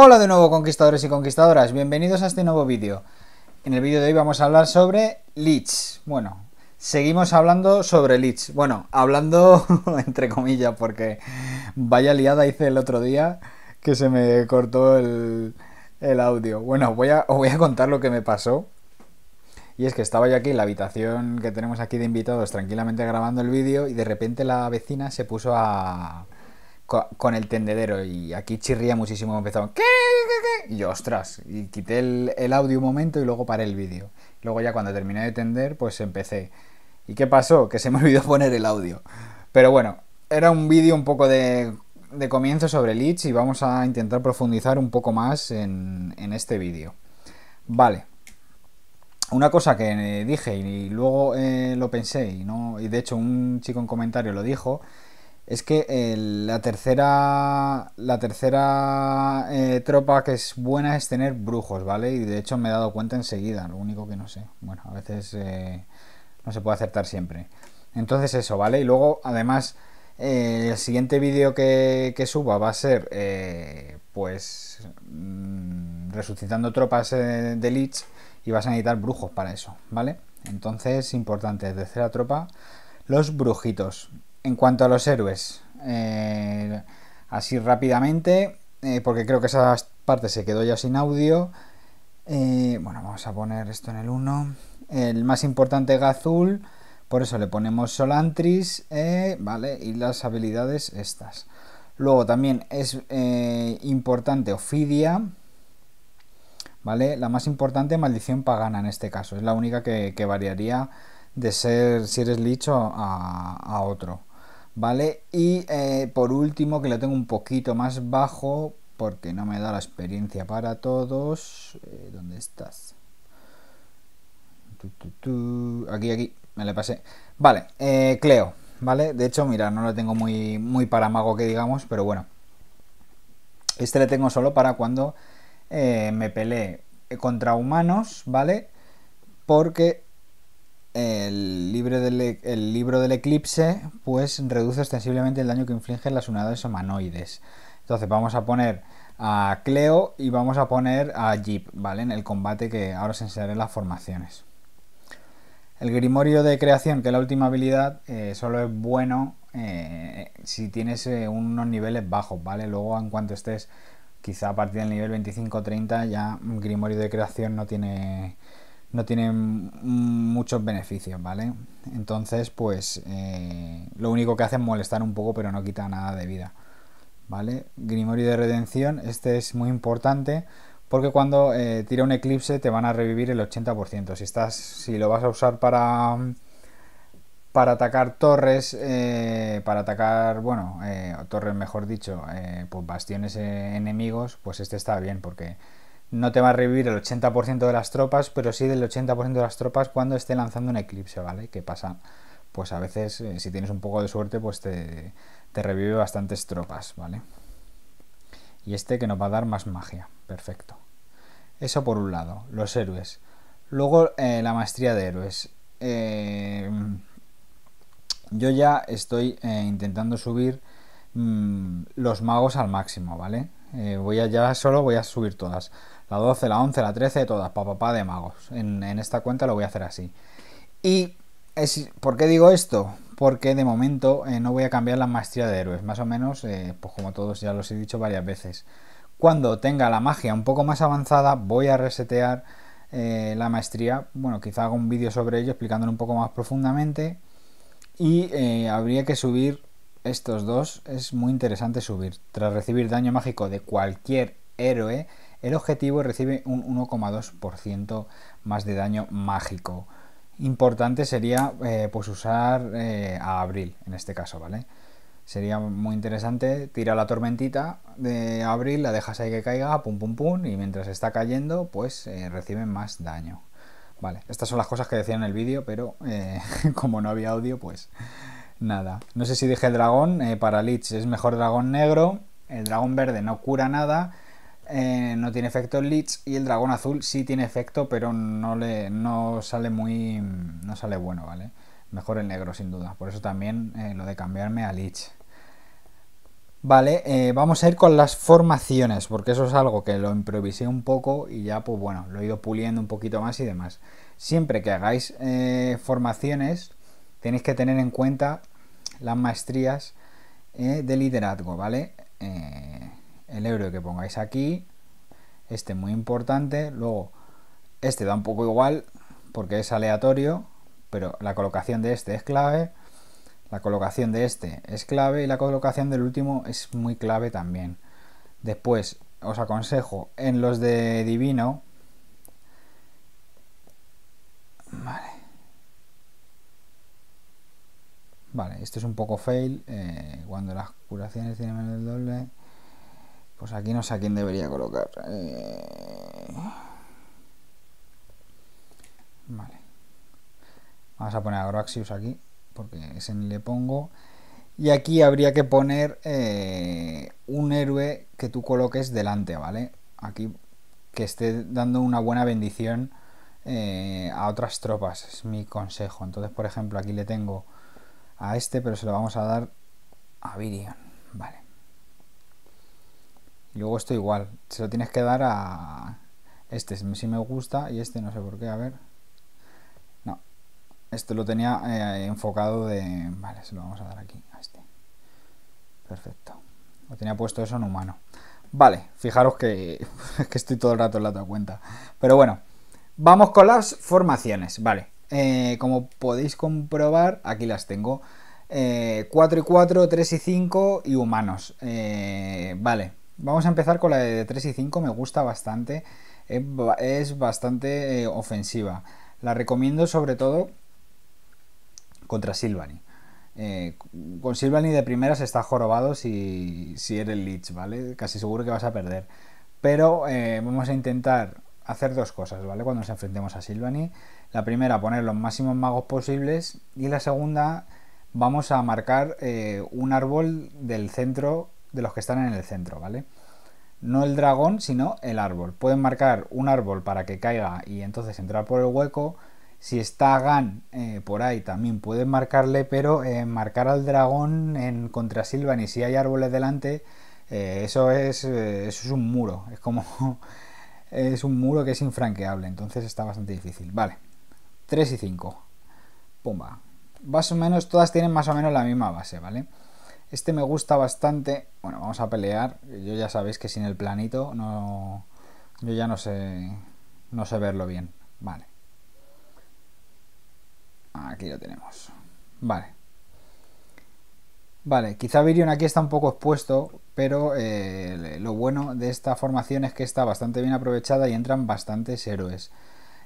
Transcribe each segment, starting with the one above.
Hola de nuevo conquistadores y conquistadoras, bienvenidos a este nuevo vídeo. En el vídeo de hoy vamos a hablar sobre Leech. Bueno, seguimos hablando sobre Leech. Bueno, hablando entre comillas porque vaya liada hice el otro día que se me cortó el, audio. Bueno, voy a, os voy a contar lo que me pasó. Y es que estaba yo aquí en la habitación que tenemos aquí de invitados tranquilamente grabando el vídeo y de repente la vecina se puso a con el tendedero y aquí chirría muchísimo, empezaban ¿Qué, y yo, ostras, y quité el, audio un momento y luego paré el vídeo. Luego ya cuando terminé de tender, pues empecé. ¿Y qué pasó? Que se me olvidó poner el audio. Pero bueno, era un vídeo un poco de, de, comienzo sobre itch y vamos a intentar profundizar un poco más en, en este vídeo. Vale. Una cosa que eh, dije y luego eh, lo pensé y no y de hecho un chico en comentario lo dijo es que eh, la tercera, la tercera eh, tropa que es buena es tener brujos, ¿vale? Y de hecho me he dado cuenta enseguida, lo único que no sé. Bueno, a veces eh, no se puede acertar siempre. Entonces eso, ¿vale? Y luego, además, el siguiente vídeo que, que, suba va a ser, pues, mm, resucitando tropas de Lich y vas a necesitar brujos para eso, ¿vale? Entonces, importante, tercera tropa, los brujitos en cuanto a los héroes, eh, así rápidamente, eh, porque creo que esa parte se quedó ya sin audio. Eh, bueno, vamos a poner esto en el 1. El más importante Gazul, por eso le ponemos Solantris, ¿vale? Y las habilidades estas. Luego también es importante Ophidia ¿vale? La más importante, Maldición Pagana en este caso, es la única que, variaría de ser si eres licho a otro. ¿vale? Y eh, por último, que lo tengo un poquito más bajo porque no me da la experiencia para todos. Eh, ¿Dónde estás? Aquí, aquí, me le pasé. Vale, eh, Cleo, ¿vale? De hecho, mira, no lo tengo muy, muy para mago que digamos, pero bueno. Este le tengo solo para cuando me peleé contra humanos, ¿vale? Porque el, e, el libro del eclipse pues reduce ostensiblemente el daño que infligen las unidades humanoides. Entonces vamos a poner a Cleo y vamos a poner a Jeep, ¿vale? En el combate que ahora os enseñaré las formaciones. El grimorio de creación, que es la última habilidad, eh, solo es bueno eh, si tienes eh, unos niveles bajos, ¿vale? Luego en cuanto estés quizá a partir del nivel 25-30 ya grimorio de creación no tiene no tienen muchos beneficios, ¿vale? Entonces, pues eh, lo único que hace es molestar un poco, pero no quita nada de vida, ¿vale? Grimorio de redención, este es muy importante porque cuando eh, tira un eclipse te van a revivir el 80%. Si, estás, si lo vas a usar para, para atacar torres, eh, para atacar, bueno, torres mejor dicho, pues bastiones enemigos, pues este está bien porque no te va a revivir el 80% de las tropas, pero sí del 80% de las tropas cuando esté lanzando un eclipse, ¿vale? Que pasa, pues a veces, eh, si tienes un poco de suerte, pues te, revive bastantes tropas, ¿vale? Y este que nos va a dar más magia, perfecto. Eso por un lado, los héroes. Luego eh, la maestría de héroes. Eh, yo ya estoy intentando subir mm, los magos al máximo, ¿vale? voy a, ya solo voy a subir todas la 12, la 11, la 13, todas, para papá de magos. En, esta cuenta lo voy a hacer así. ¿Y es, por qué digo esto? Porque de momento eh, no voy a cambiar la maestría de héroes, más o menos, eh, pues como todos ya los he dicho varias veces. Cuando tenga la magia un poco más avanzada, voy a resetear eh, la maestría. Bueno, quizá haga un vídeo sobre ello explicándolo un poco más profundamente. Y habría que subir estos dos. Es muy interesante subir. Tras recibir daño mágico de cualquier héroe, el objetivo recibe un 1,2% más de daño mágico. Importante sería eh, pues usar eh, a Abril en este caso, ¿vale? Sería muy interesante, tira la tormentita de Abril, la dejas ahí que caiga, pum pum pum, y mientras está cayendo, pues eh, recibe más daño. Vale, estas son las cosas que decía en el vídeo, pero como no había audio, pues nada. No sé si dije dragón, para Lich es mejor dragón negro, el dragón verde no cura nada, eh, no tiene efecto el lich y el dragón azul sí tiene efecto, pero no, le, sale muy. no sale bueno, ¿vale? Mejor el negro, sin duda. Por eso también eh, lo de cambiarme a leech. Vale, eh, vamos a ir con las formaciones, porque eso es algo que lo improvisé un poco y ya, pues bueno, lo he ido puliendo un poquito más y demás. Siempre que hagáis formaciones, tenéis que tener en cuenta las maestrías de liderazgo, ¿vale? el euro que pongáis aquí, este muy importante, luego este da un poco igual porque es aleatorio, pero la colocación de este es clave, la colocación de este es clave y la colocación del último es muy clave también. Después os aconsejo en los de Divino, vale, esto es un poco fail eh, cuando las curaciones tienen el doble. Pues aquí no sé a quién debería colocar. Eh. Vale. Vamos a poner a Groaxius aquí, porque ese ni le pongo. Y aquí habría que poner eh, un héroe que tú coloques delante, ¿vale? Aquí que esté dando una buena bendición eh, a otras tropas, es mi consejo. Entonces, por ejemplo, aquí le tengo a este, pero se lo vamos a dar a Virion, ¿vale? luego esto igual, se lo tienes que dar a este, si me gusta y este no sé por qué, a ver. No, esto lo tenía eh, enfocado de... Vale, se lo vamos a dar aquí, a este. Perfecto. Lo tenía puesto eso en humano. Vale, fijaros que, estoy todo el rato en la otra cuenta. Pero bueno, vamos con las formaciones, vale. Eh, como podéis comprobar, aquí las tengo. 4 eh, y 4, 3 y 5 y humanos. vale, Vamos a empezar con la de 3 y 5, me gusta bastante, es bastante eh, ofensiva. La recomiendo sobre todo contra Silvani. Eh, con Silvani de primeras está jorobado si, si eres leech, ¿vale? Casi seguro que vas a perder. Pero eh, vamos a intentar hacer dos cosas, ¿vale? Cuando nos enfrentemos a Silvani. La primera, poner los máximos magos posibles. Y la segunda, vamos a marcar un árbol del centro de los que están en el centro, ¿vale? No el dragón, sino el árbol. Pueden marcar un árbol para que caiga y entonces entrar por el hueco. Si está Gan eh, por ahí también pueden marcarle, pero eh, marcar al dragón en contra Silvan y si hay árboles delante, eh, eso, es, eso es un muro. Es como... es un muro que es infranqueable, entonces está bastante difícil. Vale. 3 y 5. Pumba. Más o menos todas tienen más o menos la misma base, ¿vale? Este me gusta bastante. Bueno, vamos a pelear. Yo ya sabéis que sin el planito no... Yo ya no sé... No sé verlo bien. Vale. Aquí lo tenemos. Vale. Vale, quizá Virion aquí está un poco expuesto, pero eh, lo bueno de esta formación es que está bastante bien aprovechada y entran bastantes héroes.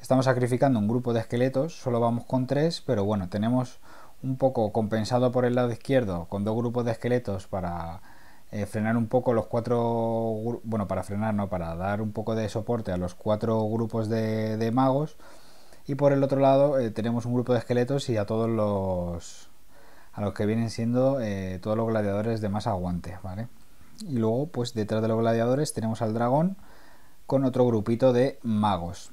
Estamos sacrificando un grupo de esqueletos, solo vamos con tres, pero bueno, tenemos un poco compensado por el lado izquierdo con dos grupos de esqueletos para eh, frenar un poco los cuatro, bueno, para frenar, no, para dar un poco de soporte a los cuatro grupos de, de magos. Y por el otro lado eh, tenemos un grupo de esqueletos y a todos los, a los que vienen siendo eh, todos los gladiadores de más aguante, ¿vale? Y luego, pues detrás de los gladiadores tenemos al dragón con otro grupito de magos.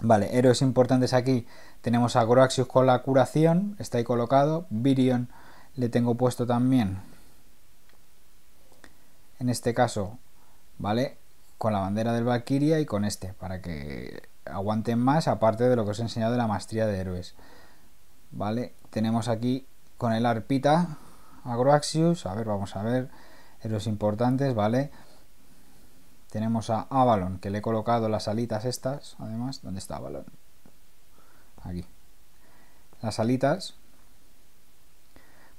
Vale, héroes importantes aquí. Tenemos a Groaxius con la curación, está ahí colocado. Virion le tengo puesto también. En este caso, ¿vale? Con la bandera del Valkyria y con este, para que aguanten más, aparte de lo que os he enseñado de la maestría de héroes. ¿Vale? Tenemos aquí con el Arpita a A ver, vamos a ver. Héroes importantes, ¿vale? vale tenemos a Avalon, que le he colocado las alitas estas, además. ¿Dónde está Avalon? Aquí. Las alitas.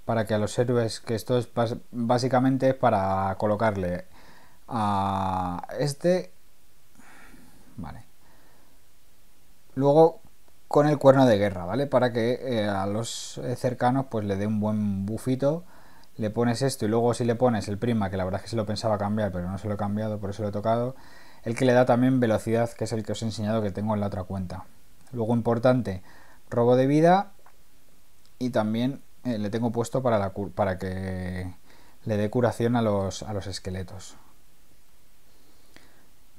Para que a los héroes, que esto es básicamente para colocarle a este. Vale. Luego con el cuerno de guerra, ¿vale? Para que eh, a los eh, cercanos pues le dé un buen bufito le pones esto y luego si le pones el prima, que la verdad es que se lo pensaba cambiar, pero no se lo he cambiado, por eso lo he tocado, el que le da también velocidad, que es el que os he enseñado que tengo en la otra cuenta. Luego importante, robo de vida y también eh, le tengo puesto para, la, para que le dé curación a los, a los esqueletos.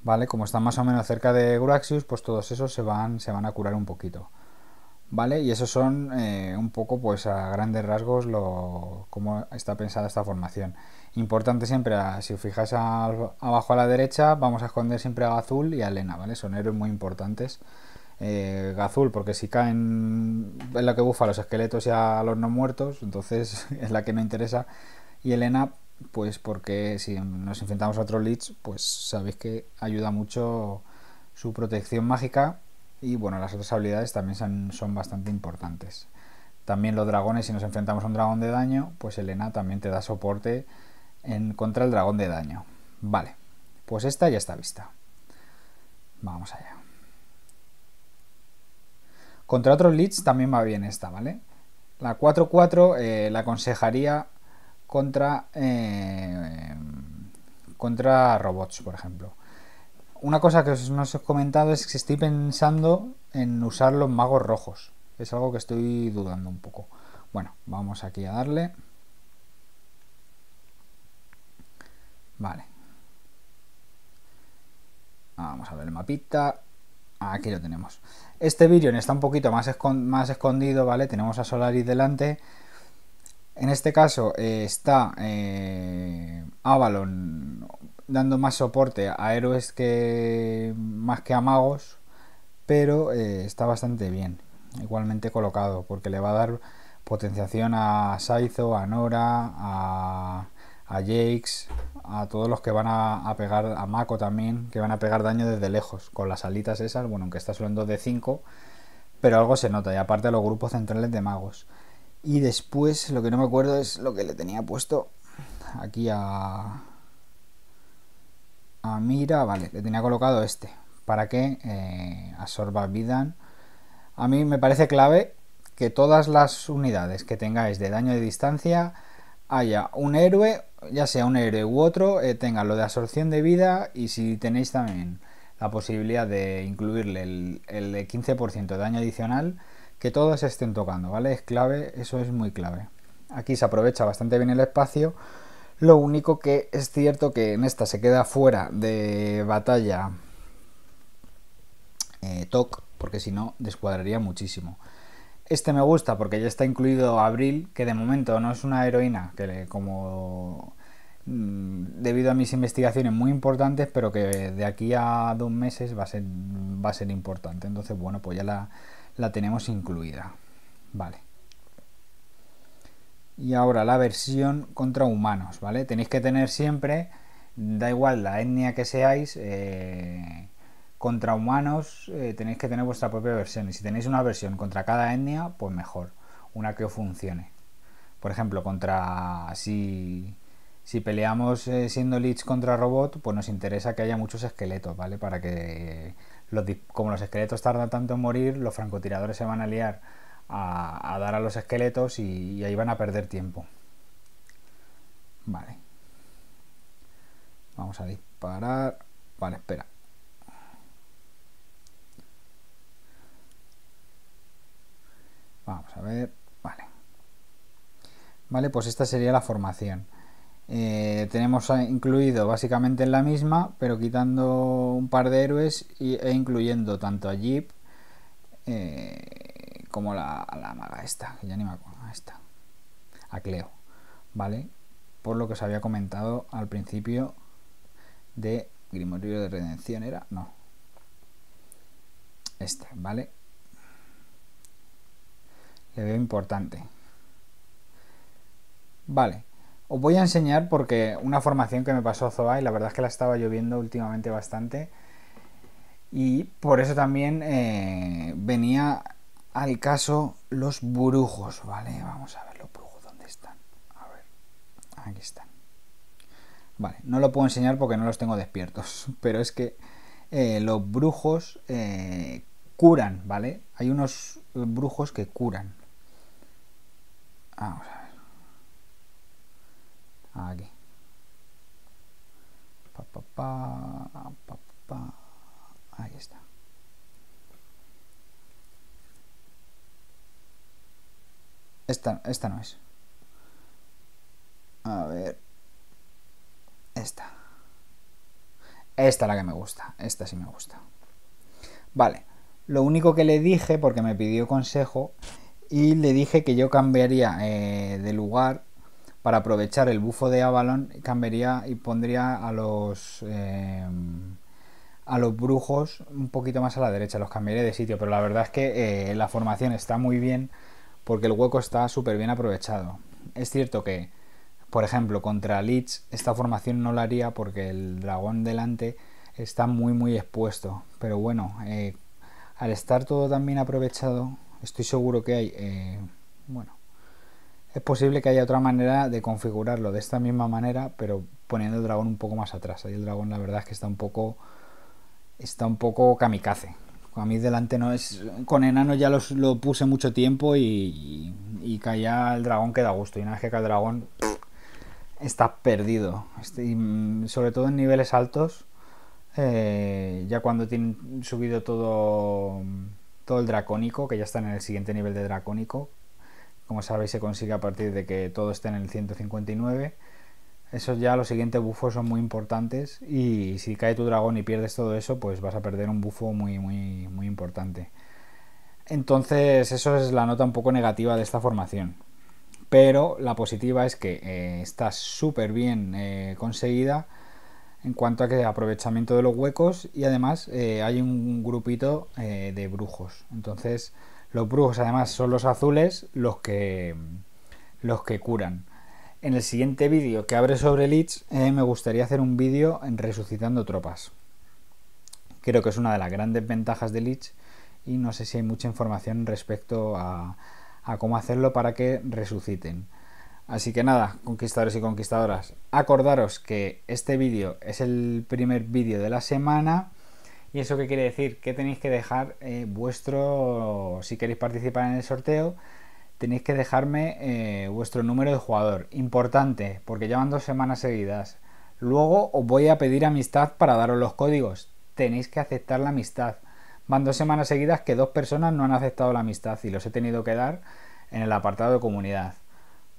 Vale, como está más o menos cerca de Graxius, pues todos esos se van, se van a curar un poquito. ¿Vale? Y esos son eh, un poco, pues a grandes rasgos, lo, cómo está pensada esta formación. Importante siempre, si os fijáis abajo a la derecha, vamos a esconder siempre a Gazul y a Elena ¿vale? Son héroes muy importantes. Eh, Gazul, porque si caen, es la que bufa a los esqueletos y a los no muertos, entonces es la que no interesa. Y Elena, pues porque si nos enfrentamos a otros lich pues sabéis que ayuda mucho su protección mágica y bueno, las otras habilidades también son, bastante importantes. También los dragones, si nos enfrentamos a un dragón de daño, pues Elena también te da soporte en contra el dragón de daño. Vale, pues esta ya está vista. Vamos allá. Contra otros leads también va bien esta, ¿vale? La 4-4 eh, la aconsejaría contra, eh, contra robots, por ejemplo una cosa que os, no he comentado es que estoy pensando en usar los magos rojos. Es algo que estoy dudando un poco. Bueno, vamos aquí a darle. Vale. Vamos a ver el mapita. Aquí lo tenemos. Este Virion está un poquito más, más escondido, ¿vale? Tenemos a Solaris delante. En este caso eh, está eh, Avalon dando más soporte a héroes que más que a magos, pero eh, está bastante bien, igualmente colocado, porque le va a dar potenciación a Saizo, a Nora, a, a Jakes, a todos los que van a, pegar, a Mako también, que van a pegar daño desde lejos, con las alitas esas, bueno, aunque está solo en 2 de 5, pero algo se nota, y aparte a los grupos centrales de magos. Y después, lo que no me acuerdo es lo que le tenía puesto aquí a, Ah, mira, vale, le tenía colocado este para que eh, absorba vida. A mí me parece clave que todas las unidades que tengáis de daño de distancia haya un héroe, ya sea un héroe u otro, eh, tenga lo de absorción de vida y si tenéis también la posibilidad de incluirle el, el 15% de daño adicional, que todos estén tocando, ¿vale? Es clave, eso es muy clave. Aquí se aprovecha bastante bien el espacio lo único que es cierto que en esta se queda fuera de batalla eh, TOC, porque si no descuadraría muchísimo. Este me gusta porque ya está incluido Abril, que de momento no es una heroína, que como mm, debido a mis investigaciones muy importantes, pero que de aquí a dos meses va a ser, va a ser importante. Entonces, bueno, pues ya la, la tenemos incluida. Vale. Y ahora la versión contra humanos, ¿vale? Tenéis que tener siempre, da igual la etnia que seáis, eh, contra humanos eh, tenéis que tener vuestra propia versión. Y si tenéis una versión contra cada etnia, pues mejor, una que funcione. Por ejemplo, contra si, si peleamos eh, siendo lich contra robot, pues nos interesa que haya muchos esqueletos, ¿vale? Para que, como los esqueletos tardan tanto en morir, los francotiradores se van a liar a, dar a los esqueletos y, ahí van a perder tiempo. Vale. Vamos a disparar. Vale, espera. Vamos a ver. Vale. Vale, pues esta sería la formación. Eh, tenemos incluido básicamente en la misma, pero quitando un par de héroes e incluyendo tanto a Jeep eh, como la, maga esta, que ya ni me acuerdo, esta, a Cleo, ¿vale? Por lo que os había comentado al principio de Grimorio de Redención, ¿era? No. Esta, ¿vale? Le veo importante. Vale. Os voy a enseñar porque una formación que me pasó Zoa y la verdad es que la estaba lloviendo últimamente bastante y por eso también eh, venía al caso los brujos, ¿vale? Vamos a ver los brujos, ¿dónde están? A ver, aquí están. Vale, no lo puedo enseñar porque no los tengo despiertos, pero es que eh, los brujos eh, curan, ¿vale? Hay unos brujos que curan. Vamos a ver. Aquí. Pa, pa, Ahí está. Esta, no es. A ver. Esta. Esta es la que me gusta. Esta sí me gusta. Vale. Lo único que le dije, porque me pidió consejo, y le dije que yo cambiaría eh, de lugar para aprovechar el bufo de Avalon, cambiaría y pondría a los... Eh, a los brujos un poquito más a la derecha, los cambiaré de sitio, pero la verdad es que eh, la formación está muy bien porque el hueco está súper bien aprovechado. Es cierto que, por ejemplo, contra Leeds esta formación no la haría porque el dragón delante está muy muy expuesto. Pero bueno, eh, al estar todo tan bien aprovechado, estoy seguro que hay... Eh, bueno, es posible que haya otra manera de configurarlo de esta misma manera, pero poniendo el dragón un poco más atrás. Ahí el dragón la verdad es que está un poco... Está un poco kamikaze, a mí delante no es. Con enano ya lo puse mucho tiempo y, y caía el dragón que da gusto. Y una vez que el dragón, está perdido. Este, mm, sobre todo en niveles altos, eh, ya cuando tienen subido todo, todo el dracónico, que ya están en el siguiente nivel de dracónico. Como sabéis, se consigue a partir de que todo esté en el 159. Esos ya los siguientes bufos son muy importantes y si cae tu dragón y pierdes todo eso, pues vas a perder un bufo muy, muy, muy importante. Entonces, eso es la nota un poco negativa de esta formación. Pero la positiva es que eh, está súper bien eh, conseguida en cuanto a que aprovechamiento de los huecos y además eh, hay un grupito de brujos. Entonces, los brujos además son los azules los que, los que curan. En el siguiente vídeo que abre sobre Leech eh, me gustaría hacer un vídeo resucitando tropas. Creo que es una de las grandes ventajas de Leech y no sé si hay mucha información respecto a, cómo hacerlo para que resuciten. Así que nada, conquistadores y conquistadoras, acordaros que este vídeo es el primer vídeo de la semana. ¿Y eso qué quiere decir? Que tenéis que dejar eh, vuestro, si queréis participar en el sorteo, tenéis que dejarme eh, vuestro número de jugador. Importante, porque llevan dos semanas seguidas. Luego os voy a pedir amistad para daros los códigos. Tenéis que aceptar la amistad. Van dos semanas seguidas que dos personas no han aceptado la amistad y los he tenido que dar en el apartado de comunidad.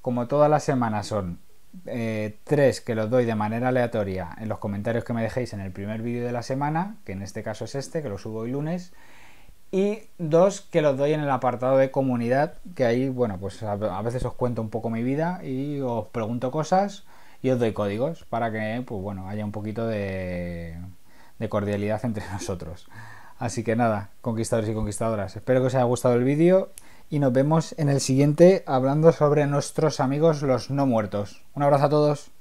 Como todas las semanas son eh, tres que los doy de manera aleatoria en los comentarios que me dejéis en el primer vídeo de la semana, que en este caso es este, que lo subo hoy lunes, y dos que los doy en el apartado de comunidad, que ahí, bueno, pues a veces os cuento un poco mi vida y os pregunto cosas y os doy códigos para que, pues bueno, haya un poquito de, de cordialidad entre nosotros. Así que nada, conquistadores y conquistadoras, espero que os haya gustado el vídeo y nos vemos en el siguiente hablando sobre nuestros amigos los no muertos. Un abrazo a todos.